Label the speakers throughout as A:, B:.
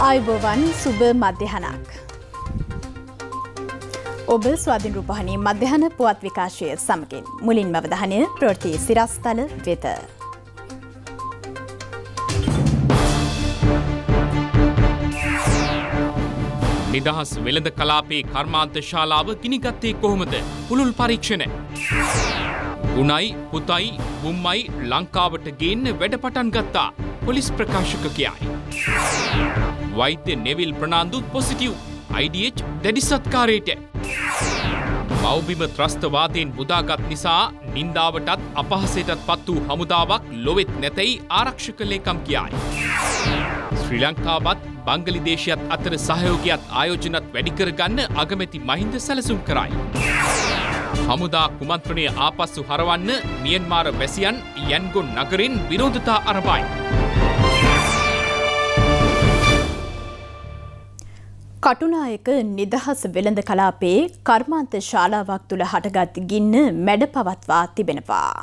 A: අයිබෝවන් සුබ මධ්‍යහනක්. ඔබ ස්වාධින් රූපහණී මධ්‍යහන පුවත් විකාශය සමගින් මුලින් මවදහනය ප්‍රෘතිය සිරස්ථල වෙත.
B: නිදහස් වෙළඳ කලාපේ කර්මාන්ත ශාලාව ගිනිගත්තේ කොහොමද පුළුල් පරීක්ෂණ. ගුණයි පුතයි මුම්මයි ලංකාවට ගේන්න වැඩ පටන් ගත්තා පොලිස් ප්‍රකාශක කියයි. වෛද්‍ය නෙවිල් ප්‍රනාන්දුත් පොසිටව් IDH දැඩි සත්කාරයට. මෞබිම ත්‍රස්තවාදයෙන් මුදාගත් නිසා නින්දාවටත් අපහසටත් පත් වූ හමුදාවක් ලොවෙත් නැතැයි ආරක්ෂක ලේකම් කියයි. ශ්‍රී ලංකාවත් බංගලි දේශයත් අතර සහයෝගයක් ආයෝජනත් වැඩිකරගන්න අගමැති මහින්ද සැලසුම් කරයි. හමුදා කුමන්ත්‍රණය ආපස්සු හරවන්න මියන්මාර වැසියන් යැන්ගොන් නගරින් විරෝධතා අරබයි.
A: කටුනායක නිදහස් වෙළඳ කලාපයේ කර්මාන්ත ශාලාවක් තුළ හටගත් ගින්න මැඩ පවත්වා තිබෙනවා.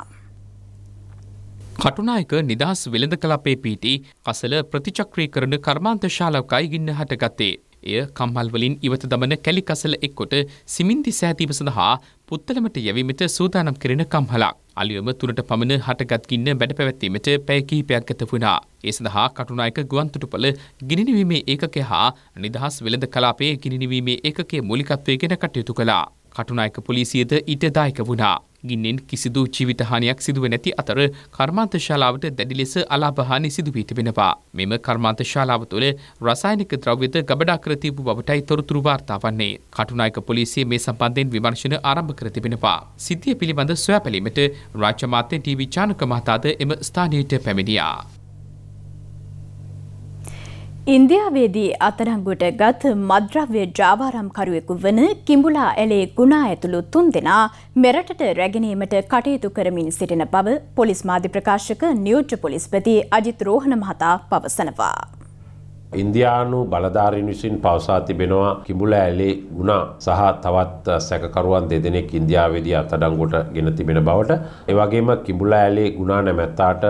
B: කටුනායක නිදහස් වෙළඳ කලාපේ පීටි කසල ප්‍රතිචක්‍රී කරන කර්මාන්ත ශාලාවකයි ගින්න හටගත්තේ. එය කම්හල්වලින් ඉවත දමන කැලිකසල එක්කොට සිමින්දි සෑදීම සඳහා පුත්තලමට යැවීමට සූදානම් කරන කම්හලක්. අලියම තුනට පමණ හටගත්කින්න බැඩ පැවැත්වීමට පැය කිහිපයක් ඇත වුණා. ඒ සඳහා කටුනායක ගුවන්තුටුපළ ගිනිනිවීමේ ඒකකය හා නිදහස් වෙළඳ කලාපයේ ගිනිනිවීමේ ඒකකයේ මූලිකත්වය ගැන කටයුතු කළා. කටුනායක පොලිසියද ඊට දායක වුණා. ගින්නෙන් කිසිදු ජීවිතහානියක් සිදුව නැති අතර කර්මාන්තශාලාවට දැඩි ලෙස අලාභහානි සිදුවී තිබෙනවා. මෙම කර්මාන්තශාලාව තුළ රසායනික ද්‍රව්‍යද ගබඩා කර තිබූ බවටයි තොරතුරු වාර්තා වන්නේ. කටුනායක පොලිසිය මේ සම්බන්ධයෙන් විමර්ශන ආරම්භ කර තිබෙනවා. සිද්ධිය පිළිබඳ සොයා බැලීමට රාජ්‍ය මාත්‍ය ටීවී චානක මහතාද එම ස්ථානයට පැමිණියා.
A: ඉන්දියාවේදී අතරංගුට ගත් මද්‍රව්‍ය ජාවාරම්කරුවෙකු වන කිඹුලා ඇලේ ගුණා ඇතුළු තුන් දෙනා මෙරටට රැගෙනීමට කටයුතු කරමින් සිටින බව පොලිස් මාධ්‍ය ප්‍රකාශක නියෝජ්‍ය පොලිස්පති අජිත් රෝහණ මහතා පවසනවා.
C: ඉන්දයානු බලධාරීන් විසින් පවසා තිබෙනවා කිඹුල ඇලේ ගුණා සහ තවත් සැකකරුවන් දෙදෙනෙක් ඉන්දියාවේදී අත්අඩංගුවට ගෙන තිබෙන බවට එවගේම කිඹුල ඇලේ ගුණා නැමැත්තාට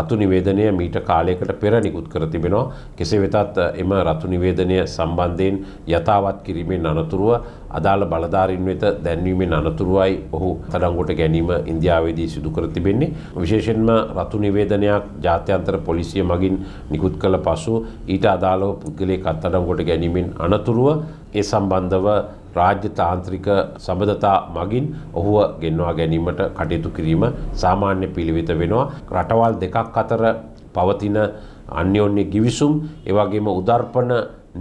C: රතු නිවේදනය මීට කාලයකට පෙර නිකුත් කර තිබෙනවා. කෙසේ වෙතත් එම රතු නිවේදනය සම්බන්ධයෙන් යථාවත් කිරීමෙන් අනතුරුව අදාළ බලධාරින් වෙත දැන්වීමෙන් අනතුරුවයි ඔහු තඩංගොට ගැනීම ඉන්දියාවේදී සිදුකර තිබෙන්නේ. විශේෂෙන්ම රතු නිවේදනයක් ජාත්‍යන්තර පොලිසිය මගින් නිකුත් කළ පසු ඊට අදාළව පුද්ගලයෙක් අත්අඩංගොට ගැනීමෙන් අනතුරුව ඒ සම්බන්ධව රාජ්‍ය තාන්ත්‍රික සබඳතා මගින් ඔහුව ගෙන්වා ගැනීමට කටයුතු කිරීම සාමාන්‍ය පිළිවෙත වෙනවා. රටවල් දෙකක් අතර පවතින අන්‍යෝන්‍ය ගිවිසුම් එවගේම උදර්පන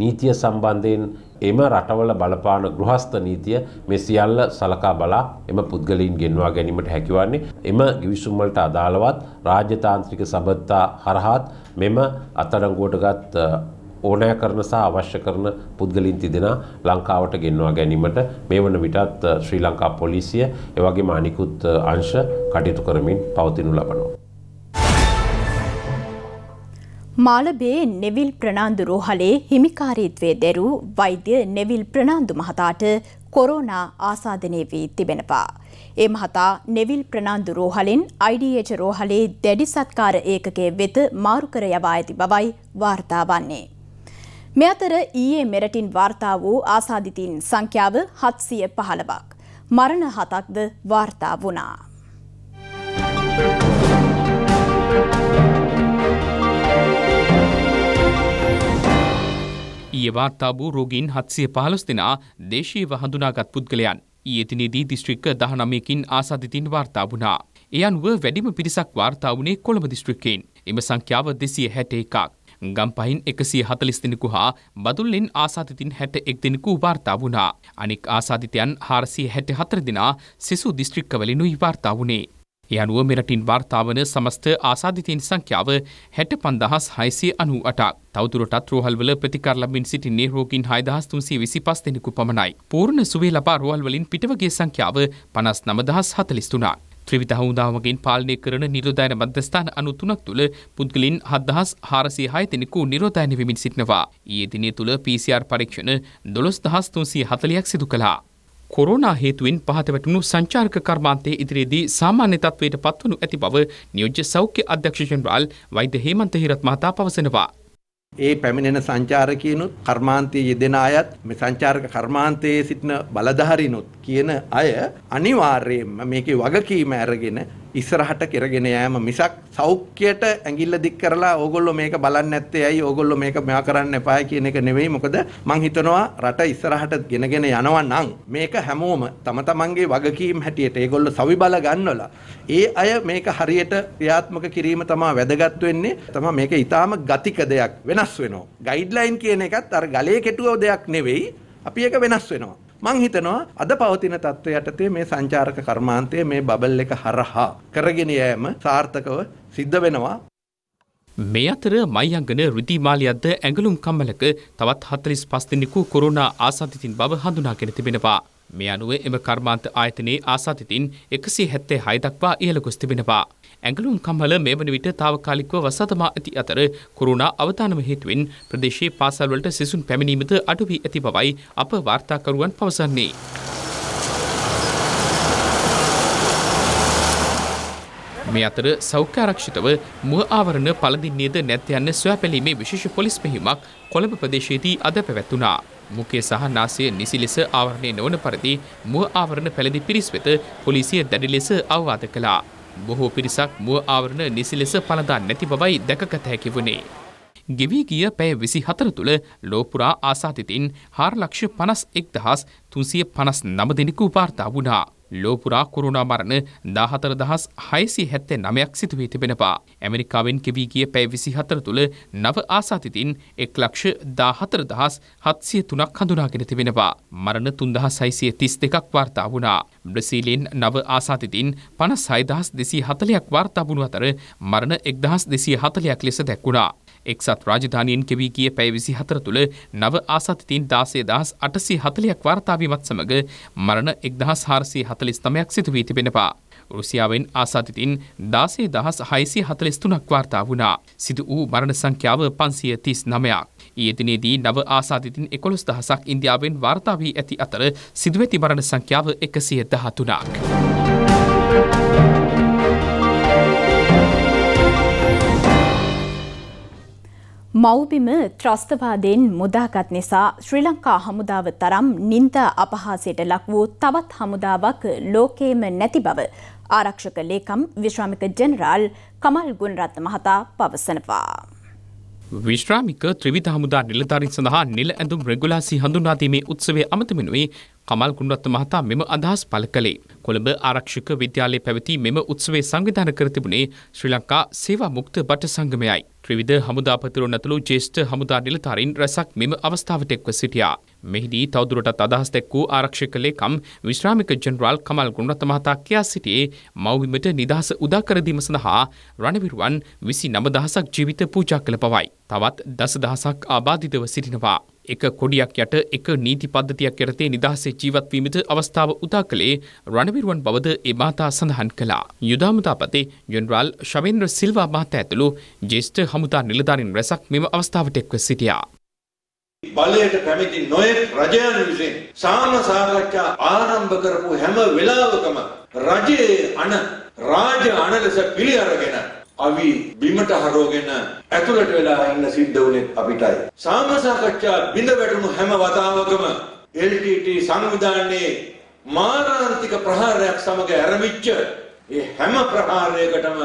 C: නීතිය සම්බන්ධයෙන් එම රටවල බලපාන ගෘහස්ත නීතිය මේ සියල්ල සලකා බලා එම පුද්ගලයින් ගෙන්වා ගැනීමට හැකිවන්නේ එම ගිවිසුම් වලට අදාළවත් රාජ්‍යතාන්ත්‍රික සබඳතා හරහාත් මෙම අත්අඩංගුවට ගත් ඕනෑ කරන සහ අවශ්‍ය කරන පුද්ගලින් තිදෙනා ලංකාවට ගෙන්වා ගැනීමට මේ වන විටත් ශ්‍රී ලංකා පොලිසිය එවගේ මානිකුත් අංශ කටයුතු කරමින් පවතිනු ලබනවා.
A: මාලබේ නෙවිල් ප්‍රනාන්දු රෝහලේ හිමිකාරීත්වය දැරූ වෛද්‍ය නෙවිල් ප්‍රනාන්දු මහතාට කොරෝනා ආසාධනය වී තිබෙනවා. ඒ මහතා නෙවිල් ප්‍රනාන්දු රෝහලෙන් අයිඩH රෝහලේ දැඩි සත්කාර ඒකකේ වෙත මාරුකර යවා ඇති බවයි වාර්තා වන්නේ. මෙ අතර ඊයේ මෙරටින් වාර්තා වූ ආසාධිතීන් සංඛ්‍යාව හත්සිය පහළබක්. මරණ හතක්ද වාර්තා වුණා.
B: ඊය වාර්තා වූ රෝගීන් හත්සිය පහළොස් දෙනා දේශීව හඳුනාගත් පුද්ගලයන්. ඊයතිනේදී දිස්ත්‍රික්ක දහනමයකින් ආසාධිතීන් වාර්තා වුණා. එයන්ව වැඩිම පිරිසක් වාර්තා වුණේ කොළඹ දිස්ත්‍රික්කයෙන්. එම සංඛ්‍යාව දෙසිය හැට එකක්. ගම්පහින් එකසිය හතලිස් දෙනෙකු හා බදුල්ලින් ආසාධිතින් හැට එක් දෙනෙකු වාර්තා වුණා. අනෙක් ආසාධිතයන් හාරසිය හැට හතර දෙනා සෙසු දිස්ත්‍රික්කවලිනුයි වාර්තා වුණේ. ඒ අනුව මෙරටින් වාර්තාාවන සමස්ත ආසාධිතයෙන් සංඛ්‍යාව හැට පන්දහස් හයිසේ අනු අටක් තවතුරටත් රෝහල්වල ප්‍රතිකරලබින් සිටින්නේ රෝගින් හයිදහස් තුන්සේ විසි පස් දෙෙනෙකු පමණයි. පූර්ණ සුවේ ලබා රෝහල්වලින් පිටවගේ සංඛ්‍යාව පනස් නමදහස් හතලිස්තුනා. ත්‍රිවිධ හමුදාවමගින් පාලනය කරන නිරෝධායන මධ්‍යස්ථාන අනු තුනක් තුළ පුද්ගලින් හත්දහස් හාරසිය හය දෙනෙකු නිරෝධායන වෙමින් සිටිනවා. ඊයේ දිනය තුළ PCR පරීක්ෂණ දොළොස් දහස් තුන්සිය හතලියක් සිදු කළා. කොරෝනා හේතුවෙන් පහත වැටුණු සංචාරක කර්මාන්තයේ ඉදිරියේදී සාමාන්‍ය තත්ත්වයට පත්වනු ඇති බව නියෝජ්‍ය සෞඛ්‍ය අධ්‍යක්ෂ ජෙනරාල් වෛද්‍ය හේමන්ත හිරත් මහතා පවසනවා.
D: ඒ පැමිණෙන සංචාරකීනුත් කර්මාන්තයේ යෙදෙන අයත් මේ සංචාරක කර්මාන්තයේ සිටින බලධාරීනුත් කියන අය අනිවාර්යයෙන්ම මේකේ වගකීම අරගෙන ඉස්සරහට කරගෙන යෑම මිසක් සෞඛ්‍යයට ඇඟිල්ල දික් කරලා ඕගොල්ලෝ මේක බලන්නේ නැත්තේ ඇයි ඕගොල්ලෝ මේක මෙයා කරන්න එපායි කියන එක නෙවෙයි මොකද මං හිතනවා රට ඉස්සරහට ගෙනගෙන යනවා නම් මේක හැමෝම තම තමන්ගේ වගකීම් හැටියට ඒගොල්ලෝ සවිබල ගන්නවලා ඒ අය මේක හරියට ක්‍රියාත්මක කිරීම තමයි වැදගත් වෙන්නේ තමයි මේක ඊටාම ගතික දෙයක් වෙනස් වෙනවා ගයිඩ්ලයින් කියන එකත් අර ගලේ කෙටුව දෙයක් නෙවෙයි අපි ඒක වෙනස් වෙනවා මං හිතනවා අද පවතින තත්ත්වය යටතේ මේ සංචාරක කර්මාන්තය මේ බබල් එක හරහා කරගෙන යෑම සාර්ථකව සිද්ධ වෙනවා
B: මේ අතර මයිංගන රුදිමාලියද්ද ඇඟලුම් කම්මලක තවත් හතලිස් පස්තිනිකු කොරුණා ආසාතිතින් බව හඳුනාගෙන තිබෙනවා. මේ අනුව එම කර්මාන්ත ආයතනයේ ආසාතිතින් එකසි හැත්තේ හයදක්වා ඉහළකුස් තිබෙනවා. ඇඟලුම් කම්හල මේ වන විට තාවකාලිකව වසතමා ඇති අතර කොරුණා අවතානම හේතුවෙන් ප්‍රදේශයේ පාසල්වලට සිසුන් පැමිණීමද අඩුවී ඇති බවයි අප වාර්තාකරුවන් පවසන්නේ. මේ අතර සෞඛ්‍යාරක්ෂිතව මුව ආවරණ පළඳින්නේද නැත් යන්න සොයා පැලීමේ විශේෂ පොලිස් මෙහිමක් කොළඹ ප්‍රදේශයේදී අද පැවැත්වුණා. මුකේ සහ නාසය නිසි ලෙස ආවරණය නොවන පරිදි මුව ආවරණ පැළඳි පිරිස් වෙත පොලිසිය දැඩි ලෙස අවවාද කළා. බොහෝ පිරිසක් මුව ආවරණ නිසි ලෙස පළඳා නැති බවයි දැකගත හැකි වුණේ. ගෙවී ගිය පැය විසි හතර තුළ ලෝපුරා ආසාතිතින් හාර ලක්ෂ පනස් එක්දහස් තුන්සිය පනස් නම දෙනෙකු වාර්තා වුණා. ලෝපුරා කුරුණා මරණ දාහතර දහස් හයිසි හැත්තේ නමයක් සිතුවී තිබෙනවා. ඇමරිකාවෙන් කෙවී ගිය පැයි විසි හතර තුළ නව ආසාතිතින් එක් ලක්ෂ දාහතර දහස් හත්සිය තුනක් හඳුනාගෙන තිබෙනවා. මරණ තුන්දහස් සයිසිය තිස් දෙකක් වාර්තා වුණා. බ්‍රසීලෙන් නව ආසාතිතින් පන සයිදහස් දෙසී හතලයක් වාර්තා වුණු අතර මරණ එක්දහස් දෙසී හතලයක් ලෙස දැක්වුණා. එක්සත් රාජධානයෙන් කෙවී ගිය පැය 24 තුළ නව ආසාතිතීන් 16840ක් වාර්තාවීමත් සමග මරණ 1449ක් සිදු වී තිබෙනවා. රුසියාවෙන් ආසාතිතින් 16643ක් වාර්තා වුණා. සිදු වූ මරණ සංඛ්‍යාව 539ක්. ඊයේ දිනේදී නව ආසාතිතින් 11000ක් ඉන්දියාවෙන් වාර්තා වී ඇති අතර සිදුවෙති මරණ සංඛ්‍යාව 113ක්.
A: මව්බිම ත්‍රස්තවාදයෙන් මුදාගත් නිසා ශ්‍රී ලංකා හමුදාව තරම් නින්ද අපහාසයට ලක් වූ තවත් හමුදාවක් ලෝකයේම නැති බව ආරක්ෂක ලේකම් විශ්‍රාමික ජෙනරාල් කමල් ගුණරත් මහතා පවසනවා.
B: විශ්‍රාමික ත්‍රිවිධ හමුදා නිලධාරීන් සඳහා නිල ඇඳුම් රෙගුලාසි හඳුන්වාදීමේ උත්සවය අමතමිනුවේ කමල් ගුණරත් මහතා මෙම අදහස් පළ කළේ. කොළඹ ආරක්ෂක විද්‍යාලයේ පැවති මෙම උත්සවයේ සංවිධාන කර තිබුණේ ශ්‍රී ලංකා සේවා මුක්ත බට සංගමයයි. ත්‍රිවිධ හමුදාපතිරුන් ඇතුළු ජේෂ්ඨ හමුදා නිලධාරීන් රැසක් මෙම අවස්ථාවට එක්ව සිටියා. මෙහිදී තවදුරටත් අදහස් දැක් වූ ආරක්ෂක ලේකම් විශ්‍රාමික ජෙනරාල් කමල් ගුණරත්න මහතා කියා සිටියේ මව්බිමට නිදහස උදා කර දීම සඳහා රණවිරුවන් 29000ක් ජීවිත පූජා කළ පවයි. තවත් දසදහසක් ආබාධිතව සිටිනවා. එක කොඩියක් යට එක නීති පද්ධතියක් යටතේ නිදහසේ ජීවත්වීමට අවස්ථාව උදා කළේ රණවිරුවන් බවද ඒ මාතා සඳහන් කළා. යුදාමතාපතේ ජෙනරාල් ශවේන්ද්‍ර සිල්වා මහතා ඇතුළු ජේෂ්ඨ හමුදා නිලධාරීන් රැසක් මෙම අවස්ථාවට එක්ව සිටියා.
D: බලයට කැමති නොයෙක් රජයන් විසින් සාම සාකච්ඡා ආරම්භ කරපු හැම වෙලාවකම රජයේ අණ රාජ අණ ලෙස පිළි අරගෙන අවි බිමට හරෝගෙන ඇතුළට වෙලා ඉන්න සිද්ධ වුණේ අපිටයි. සාම සාකච්ඡා බිඳ වැටුණු හැම වතාවකම LTT සංවිධානයේ මාරාන්තික ප්‍රහාරයක් සමග ඇරමිච්ච ඒ හැම ප්‍රහාරයකටම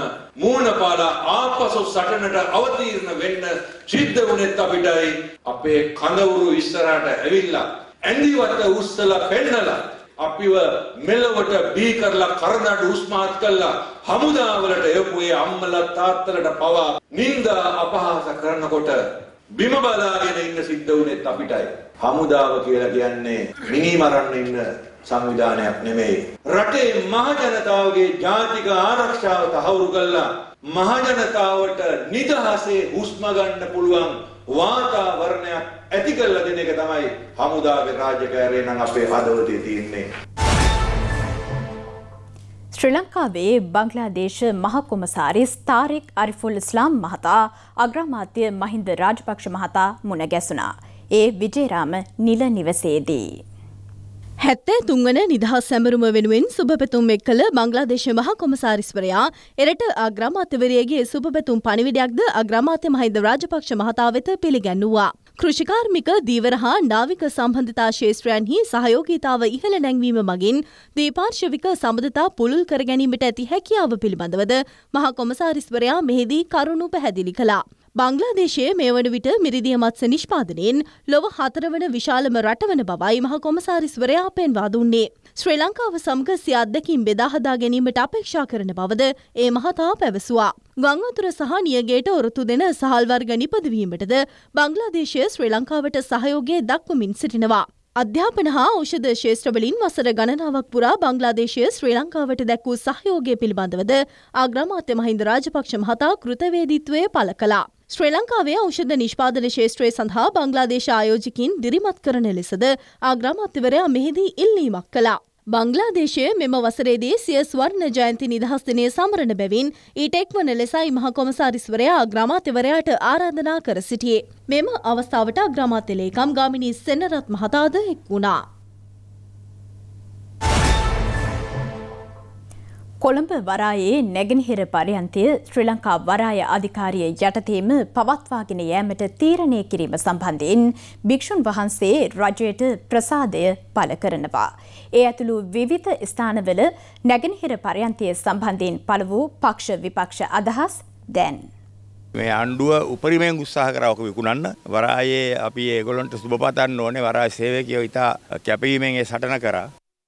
D: මූණ පාලා ආපසු සටනට අවතීර්ණ වෙන්න සිද්ධ වුණෙත් අපිටයි අපේ කඳවුරු ඉස්සරහට ඇවිල්ලා ඇඳිවත උස්සලා පෙන්නලා අපිව මෙලවට බී කරලා කරදඬු උස්මාත් කළා හමුදාවලට එවපු ඒ අම්මලා තාත්තලට පවා නිନ୍ଦා අපහාස කරනකොට බිම බලාගෙන ඉන්න සිද්ධ වුණෙත් අපිටයි හමුදාව කියලා කියන්නේ මිනි මරන්න ඉන්න සංවිධානයක් නෙමෙයි රටේ මහජනතාවගේ ජාතික ආරක්ෂාව තහවුරු කළා මහජනතාවට නිදහසේ හුස්ම ගන්න පුළුවන් වාතාවරණයක් ඇති කරලා දෙන එක තමයි හමුදාවේ රාජකාරිය නම් අපේ හදවතේ තියෙන්නේ.
A: ශ්‍රී ලංකාවේ බංග්ලාදේශ මහකොමසාරි ස්ථාරික් අරිෆුල් ඉස්ලාම් මහතා අග්‍රාමාත්‍ය මහින්ද රාජපක්ෂ මහතා මුණ ගැසුණා. ඒ විජේරාම නිල නිවසේදී.
E: හැත්තේ තුන්වන නිදහස් සැමරුම වෙනුවෙන් සුභපැතුම් එක් කළ බංගලාදේශ මහා කොමසාරිස්වරයා එරට අග්‍රාමාත්‍යවරයගේ සුභපැතුම් පණිවිඩයක්ද අග්‍රාමාත්‍ය මහින්ද රාජපක්ෂ මහතා වෙත පිළිගැන්වුවා. කෘෂිකාර්මික දීවර හා නාවික සම්බන්ධතා ශේෂත්‍රයන්හි සහයෝගීතාව ඉහළ නැංවීම මගින් දීපාර්ශවික සබඳතා පුළුල් කර ගැනීමට ඇති හැකියාව පිළිබඳවද මහා කොමසාරිස්වරයා මෙහිදී කරුණු පැහැදිලි කළා. බංග්ලාදේශය මේ වන විට මිරිදිය මත්ස නිෂ්පාදනයෙන් ලොව හතරවන විශාලම රටවන බවයි මහ කොමසාරිස්වරයා පෙන්වා දුන්නේ. ශ්‍රී ලංකාව සමග සිය අත්දැකීම් බෙදාහදා ගැනීමට අපේක්ෂා කරන බවද ඒ මහතා පැවසුවා. ගං අතුර සහ නියගේට ඔරොතු දෙන සහල්වර්ග නිපදවීමටද බංගලාදේශය ශ්‍රී ලංකාවට සහයෝගය දක්වමින් සිටිනවා. අධ්‍යාපන හා ෞෂධ ශේෂත්‍රවලින් වසර ගණනාවක් පුරා බංගලාදේශය ශ්‍රී ලංකාවට දැක් වූ සහයෝගය පිළිබඳවද ආග්‍රාමාත්‍ය මහින්ද රාජපක්ෂ මහතා කෘතවේදීත්වය පළ කළා. ශ්‍රී ලංකාවේ ඖෂධ නිෂ්පාදන ශේෂත්‍රය සඳහා බංග්ලාදේශ ආයෝජකින් දිරිමත් කරන ලෙසද ආග්‍රාමාත්‍යවරයා මෙහිදී ඉල්ලීමක් කළා. බංග්ලාදේශය මෙම වසරේදී සිය ස්වර්ණ ජයන්ති නිදහස් දිනය සමරන බැවින් ඊට එක්වන ලෙසයි මහ කොමසාරිස්වරයා ආග්‍රාමාත්‍යවරයාට ආරාධනා කර සිටියේ. මෙම අවස්ථාවට ආග්‍රාමාත්‍ය ලේකම් ගාමිණී සෙනරත් මහතාද එක් වුණා.
A: කොළඹ වරායේ නැගෙනහිර පරියන්තය ශ්‍රී ලංකා වරාය අධිකාරිය යටතේම පවත්වාගෙන යෑමට තීරණය කිරීම සම්බන්ධයෙන් භික්‍ෂූන් වහන්සේ රජයට ප්‍රසාදය පල කරනවා. ඒ ඇතුළු විවිධ ස්ථානවල නැගෙනහිර පරියන්තය සම්බන්ධයෙන් පළ වූ පක්ෂ විපක්ෂ අදහස් දැන්.
F: මේ අණ්ඩුව උපරිමයෙන් උත්සාහ කරවක විකුණන්න වරායේ අපි ඒගොලොන්ට සුභපතන්න ඕනේ වරා සේවකයෝ ඉතා කැපීමෙන් ඒ සටන
B: කරා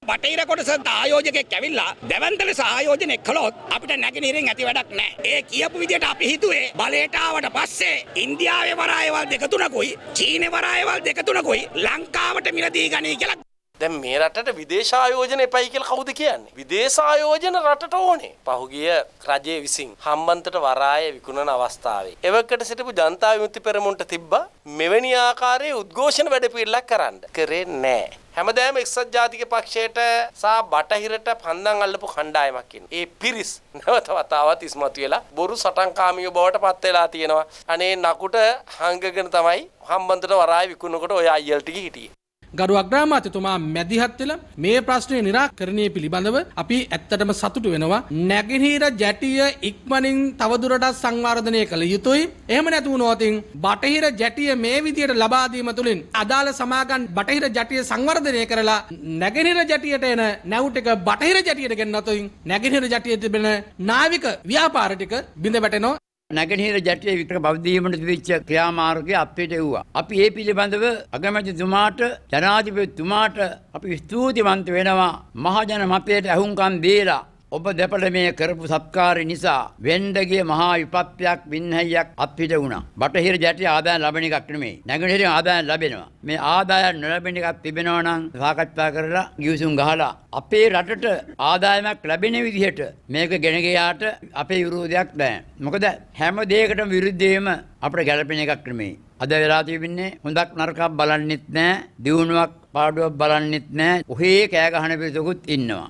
D: බටහිර කොටස ආයෝජකෙක් ඇවිල්ලා දැවන්ත ලෙස ආයෝජනය කළොත් අපිට
B: නැගෙනහිරෙන් ඇති වැඩක් නැහැ. ඒ කියපු විදිහට අපි හිතුවේ බලයට ආවට පස්සේ ඉන්දියාවේ වරායවල් දෙක තුනකුයි චීනේ වරායවල් දෙක තුනකුයි ලංකාවට මිලදී ගනී කියලා දැන් මේ
F: රටට විදේශ ආයෝජන එපයි කියලා කවුද කියන්නේ? විදේශ ආයෝජන රටට ඕනේ. පහුගිය රජයේ විසින් හම්බන්තොට වරාය විකුණන අවස්ථාවේ එවකට සිටපු ජනතා විමුක්ති පෙරමුණට තිබ්බා මෙවැනි ආකාරයේ උද්ඝෝෂණ වැඩපිළිවෙලක් කරන්න. කරේ නැහැ. හැමදාම එක්සත් ජාතික පක්ෂයට සහ බටහිරට පන්දම් අල්ලපු කණ්ඩායමක් ඉන්නවා. ඒ පිරිස් නැවත වතාවත් ඉස්මතු වෙලා බොරු සටන්කාමියෝ බවට පත් වෙලා තියෙනවා. අනේ නකුට හංගගෙන තමයි හම්බන්තොට වරාය විකුණනකොට ඔය අයියල් ටික හිටියේ.
D: ගරු අග්‍රාමාත්‍යතුමා මැදිහත් වෙලා මේ ප්‍රශ්නේ निराකරණය පිළිබඳව අපි ඇත්තටම සතුටු වෙනවා. නැගිනහිර
B: ජැටිය ඉක්මනින් තවදුරටත් සංවර්ධනය කළ යුතුයි. එහෙම නැතු වුණොත් බටහිර ජැටිය මේ විදියට ලබා දීම තුළින් අදාළ සමාගම් බටහිර ජැටිය සංවර්ධනය කරලා නැගිනහිර ජැටියට එන නැවුට් එක බටහිර ජැටියට ගෙන්නනතුයින් නැගිනහිර ජැටියේ තිබෙන නාවික
A: ව්‍යාපාර ටික බිඳ වැටෙනවා. නැගෙනහිර ජැටේ විතර බෞද්ධීමට තිබිච්ච ක්‍රියාමාර්ගය අපිට එව්වා. අපි ඒ පිළිබඳව අගමැතිතුමාට ජනාධිපතිතුමාට අපි ස්තුතිවන්ත වෙනවා මහජන මතයට ඇහුම්කන් දීලා ඔබ දෙපළ මේ කරපු සත්කාරය නිසා වෙන්ඩගේ මහා විපත්යක් වින්නහැයක් අත්හිට වුණා. බටහිර ජැටි ආදායම් ලැබෙන එකක් නෙමෙයි. නැගෙනහිර ආදායම් ලැබෙනවා. මේ ආදායම් නොලැබෙන එකක් තිබෙනවා නම් සාකච්ඡා කරලා ගිවිසුම් ගහලා අපේ රටට ආදායමක් ලැබෙන විදිහට මේක ගෙන ගියාට අපේ විරෝධයක් නැහැ. මොකද හැම දෙයකටම විරුද්ධයෙන්ම අපිට ගැළපෙන එකක් නෙමෙයි. අද වෙලා තිබෙන්නේ හොඳක් නරකක් බලන්නෙත් නැහැ. දියුණුවක් පාඩුවක් බලන්නෙත් නැහැ. ඔහේ කෑ ගහන පිරිසකුත් ඉන්නවා.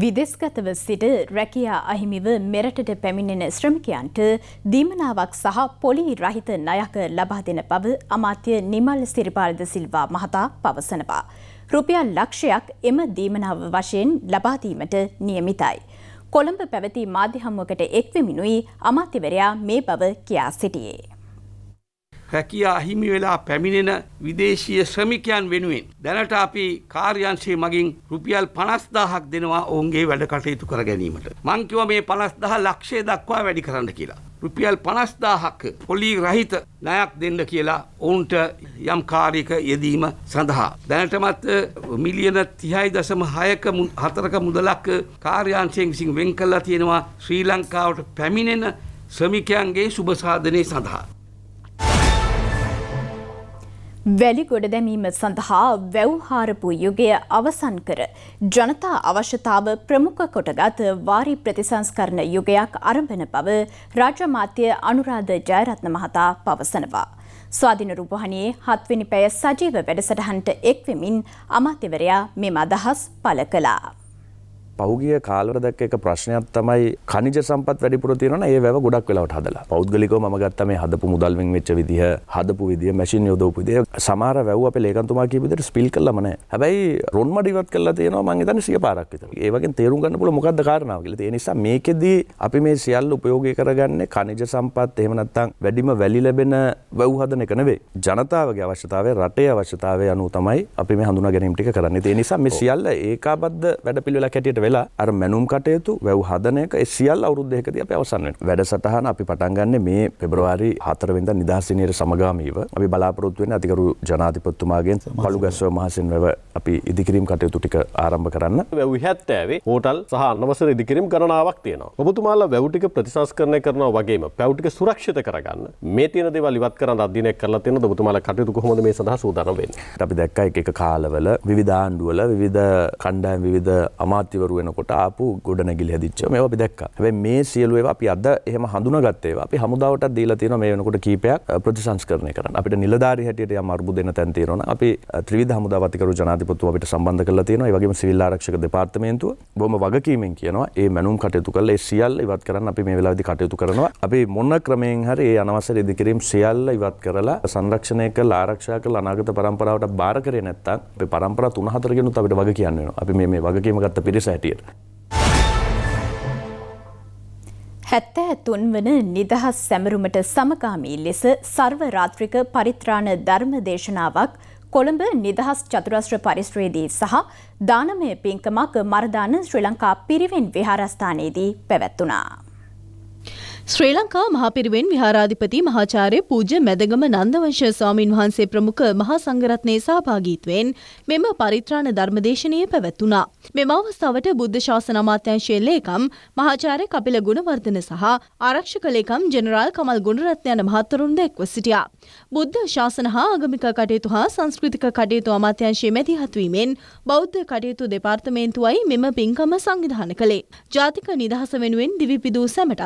A: විදෙස්ගතව සිට රැකියා අහිමිව මෙරටට පැමිණෙන ශ්‍රමිකයන්ට දීමනාවක් සහ පොලි රහිත ණයක ලබා දෙන බව අමාත්‍ය නිමල් සිරිපාලද සිල්වා මහතා පවසනවා. රුපියල් ලක්ෂයක් එම දීමනාව වශයෙන් ලබා දීමට නියමිතයි. කොළඹ පැවති මාධ්‍ය හමුවකට එක්වෙමිනුයි අමාත්‍යවරයා මේ බව කියා සිටියේ.
D: රැකියා හිමි වෙලා පැමිණෙන විදේශීය ශ්‍රමිකයන් වෙනුවෙන් දැනට අපි කාර්යංශයේ මගින් රුපියල් 50000ක් දෙනවා ඔවුන්ගේ වැඩ කටයුතු කර ගැනීමට. මං කිව්වා මේ 50000 ලක්ෂය දක්වා වැඩි කරන්න කියලා. රුපියල් 50000ක් පොලි රහිත ණයක් දෙන්න කියලා ඔවුන්ට යම් කාර්යයක යෙදීම සඳහා දැනටමත් මිලියන 30.6ක 4ක මුදලක් කාර්යාංශයෙන් විසින් වෙන් කළා තියෙනවා ශ්‍රී ලංකාවට පැමිණෙන ශ්‍රමිකයන්ගේ සුබ සාධනය සඳහා
A: වැලි ගොඩ දැමීම සඳහා වැව්හාරපු යුගය අවසන් කර ජනතා අවශ්‍යතාව ප්‍රමුඛ කොටගත් වාරි ප්‍රතිසංස්කරණ යුගයක් අරඹන බව රාජ්‍යමාත්‍ය අනුරාධ ජයරත්න මහතා පවසනවා. ස්වාධින රූපහණයේ හත්වෙනි පැය සජීව වැඩසටහන්ට එක්වෙමින් අමාත්‍යවරයා මෙම අදහස් පළ කළා.
F: පෞගිය කාලවර දැක්ක එක ප්‍රශ්නයක් තමයි කනිජ සම්පත් වැඩිපුර තියෙනවා ඒ වැව ගොඩක් වෙලාවට හදලා. පෞද්ගලිකව මම ගත්ත මේ හදපු මුදල් වෙන් වෙච්ච විදිහ, හදපු විදිහ, මැෂින් යොදවපු විදිහ සමහර වැව් අපේ ලේකම්තුමා කියපු විදිහට ස්පිල් කළාම නැහැ. හැබැයි රොන් මඩ ඉවත් කළා තියෙනවා මම හිතන්නේ 100 පාරක් විතර. ඒ වගේ තේරුම් ගන්න පුළුවන් මොකද්ද කාරණාව කියලා. ඒ නිසා මේකෙදී අපි මේ සියල්ල ප්‍රයෝගය කරගන්නේ කනිජ සම්පත් එහෙම නැත්නම් වැඩිම වැලි ලැබෙන වැව් හදන එක නෙවෙයි. ජනතාවගේ අවශ්‍යතාවය, රටේ අවශ්‍යතාවය අනුව තමයි අපි මේ හඳුනා ගැනීම ටික කරන්නේ. ඒ නිසා මේ සියල්ල ඒකාබද්ධ වැඩපිළිවෙලක් හැටියට වෙලා අර මැනුම් කටයුතු වැව් හදන එක සියල් අවුද්ධයකති අප අවසන් වෙන වැඩසටහන අපි පටන්ගන්න මේ පෙබරවාරි හතරවෙද නිදහසිනයට සමගාමීව අපි බලාපොරොත්තු වෙන අතිකරු ජනාතිපත්තුමාගෙන් පළු ගැස්ව මහසින් වැව අපි ඉදිකිරීම් කටයුතු ටික ආරම්භ කරන්න වැව් හැත්තෑවේ හෝටල් සහ අනවසර ඉදිකිරීම් කරනාවක් තියෙනවා ඔබතුමාලා වැව්ටික ප්‍රතිසංස්කරණය කරනවා වගේම පැව්ටික සුරක්ෂිත කරගන්න මේ තියෙන දේවල් ඉවත් කරන්න අධ්‍යයනය කරලා තියෙනවා ඔබතුමාලා කටයුතු කොහොමද මේ සඳහා සූදානම් වෙන්නේ අපි දැක්කා එක එක කාලවල විවිධ ආණ්ඩුවල විවිධ කණ්ඩායම් විවිධ අමාත්‍යවරු මහත්වරු වෙනකොට ආපු ගොඩනැගිලි හැදිච්ච මේවා අපි දැක්කා. හැබැයි මේ සියලු ඒවා අපි අද එහෙම හඳුනාගත්තේ ඒවා අපි හමුදාවටත් දීලා තියෙනවා මේ වෙනකොට කීපයක් ප්‍රතිසංස්කරණය කරන්න. අපිට නිලධාරී හැටියට යම් අර්බුද එන තැන් තියෙනවනම් අපි ත්‍රිවිධ හමුදා වතිකරු ජනාධිපතිතුමා අපිට සම්බන්ධ කරලා තියෙනවා. ඒ වගේම සිවිල් ආරක්ෂක දෙපාර්තමේන්තුව බොහොම වගකීමෙන් කියනවා මේ මැනුම් කටයුතු කරලා ඒ සියල්ල ඉවත් කරන්න අපි මේ වෙලාවේදී කටයුතු කරනවා. අපි මොන ක්‍රමයෙන් හරි ඒ අනවශ්‍ය ඉදිකිරීම් සියල්ල ඉවත් කරලා සංරක්ෂණය කරලා ආරක්ෂා කරලා අනාගත පරම්පරාවට බාර කරේ නැත්තම් අපේ පරම්පරා තුන හතර ගෙනුත් අපිට වග කියන්න වෙනවා. අපි මේ මේ වගකීම ගත්ත පිරිසට හැටියට.
A: හැත්ත ඇතුන් වන නිදහස් සැමරුමට සමගාමී ලෙස සර්වරාත්‍රික පරිත්‍රාණ ධර්ම දේශනාවක් කොළඹ නිදහස් චතුරස්ත්‍ර පරිශ්‍රයේදී සහ දානමය පින්කමක් මරදාන ශ්‍රී ලංකා පිරිවෙන් විහාරස්ථානයේදී පැවැත්වනා. ශ්‍රී ලංකා
E: මහපිරිවෙන් විහාරාධිපති මහාචාර්ය පූජ්‍ය මැදගම නන්දවංශ ස්වාමින් වහන්සේ ප්‍රමුඛ මහා සංඝරත්නයේ සහභාගීත්වයෙන් මෙම පරිත්‍රාණ ධර්මදේශනය පැවැත්ුණා. මෙම අවස්ථාවට බුද්ධ ශාසන අමාත්‍යාංශයේ ලේකම් මහාචාර්ය කපිල ගුණවර්ධන සහ ආරක්ෂක ලේකම් ජෙනරාල් කමල් ගුණරත්නයන් මහත්වරුන් එක්ව සිටියා. බුද්ධ ශාසන හා ආගමික කටයුතු හා සංස්කෘතික කටයුතු අමාත්‍යාංශයේ මැදිහත් වීමෙන් බෞද්ධ කටයුතු දෙපාර්තමේන්තුවයි මෙම පින්කම සංවිධානය කළේ. ජාතික නිදහස වෙනුවෙන් දිවිපිදූ සැමටත්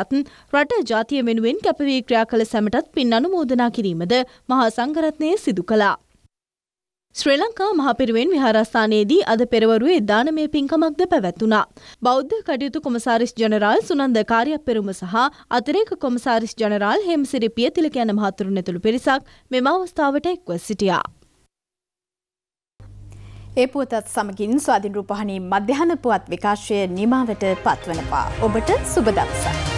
E: රට රට ජාතිය වෙනුවෙන් කැපවී ක්‍රියා කළ සැමටත් පින් අනුමෝදනා කිරීමද මහා සංඝරත්නය සිදු කළා. ශ්‍රී ලංකා මහපිරුවෙන් විහාරස්ථානයේදී අද පෙරවරුවේ දානමය පින්කමක්ද පැවැත්වුණා. බෞද්ධ කටයුතු කොමසාරිස් ජනරාල් සුනන්ද කාර්යපෙරුම සහ අතිරේක කොමසාරිස් ජනරාල් හෙම්සිරි පියතිලක යන මහතුරුන් ඇතුළු පිරිසක් මෙම අවස්ථාවට එක්ව සිටියා.
A: ඒ පුවතත් සමගින් ස්වාධීන් රූපහානී මධ්‍යහන පුවත් විකාශය නිමාවට පත්වනවා. ඔබට සුබ දවසක්.